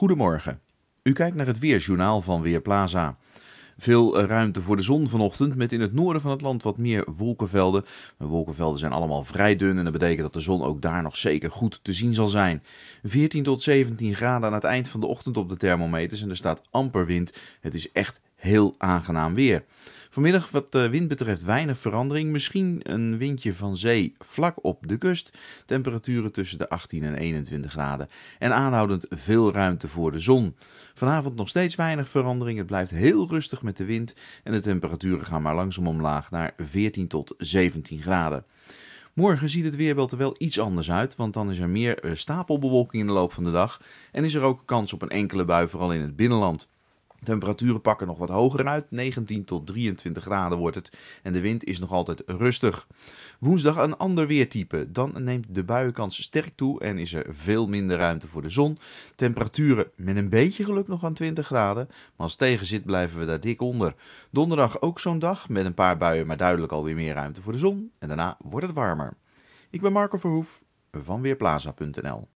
Goedemorgen. U kijkt naar het Weerjournaal van Weerplaza. Veel eh, ruimte voor de zon vanochtend, met in het noorden van het land wat meer wolkenvelden. De wolkenvelden zijn allemaal vrij dun en dat betekent dat de zon ook daar nog zeker goed te zien zal zijn. 14 tot 17 graden aan het eind van de ochtend op de thermometers en er staat amper wind. Het is echt heel aangenaam weer. Vanmiddag wat de eh, wind betreft weinig verandering. Misschien een windje van zee vlak op de kust. Temperaturen tussen de 18 en 21 graden. En aanhoudend veel ruimte voor de zon. Vanavond nog steeds weinig verandering. Het blijft heel rustig met de wind. En de temperaturen gaan maar langzaam omlaag naar 14 tot 17 graden. Morgen ziet het weerbeeld er wel iets anders uit, want dan is er meer eh, stapelbewolking in de loop van de dag en is er ook kans op een enkele bui, vooral in het binnenland. Temperaturen pakken nog wat hoger uit, 19 tot 23 graden wordt het en de wind is nog altijd rustig. Woensdag een ander weertype, dan neemt de buienkans sterk toe en is er veel minder ruimte voor de zon. Temperaturen met een beetje geluk nog aan 20 graden, maar als tegen zit blijven we daar dik onder. Donderdag ook zo'n dag met een paar buien, maar duidelijk alweer meer ruimte voor de zon en daarna wordt het warmer. Ik ben Marco Verhoef van Weerplaza.nl